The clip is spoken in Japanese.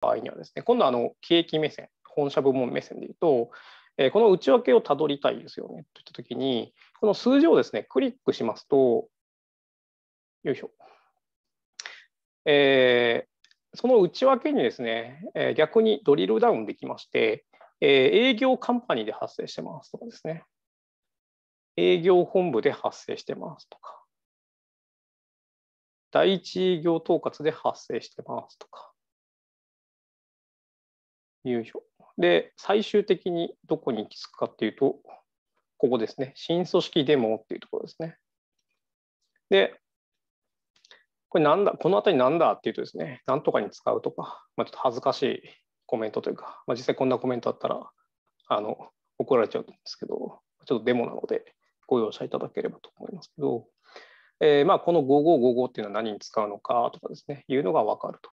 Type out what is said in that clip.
場合にはですね、今度はあの景気目線、本社部門目線でいうと、えこの内訳をたどりたいですよねといったときに、この数字をですね、クリックしますと、よいしょ。えー、その内訳にですね、え逆にドリルダウンできまして、え営業カンパニーで発生してますとかですね、営業本部で発生してますとか、第一営業統括で発生してますとか、よいしょ。で、最終的にどこに行き着くかっていうと、ここですね。新組織デモっていうところですね。で、これなんだ、この辺りなんだっていうとですね、なんとかに使うとか、まあ、ちょっと恥ずかしいコメントというか、まあ、実際こんなコメントあったら、あの、怒られちゃうんですけど、ちょっとデモなのでご容赦いただければと思いますけど、えー、まあこの5555っていうのは何に使うのかとかですね、いうのが分かると。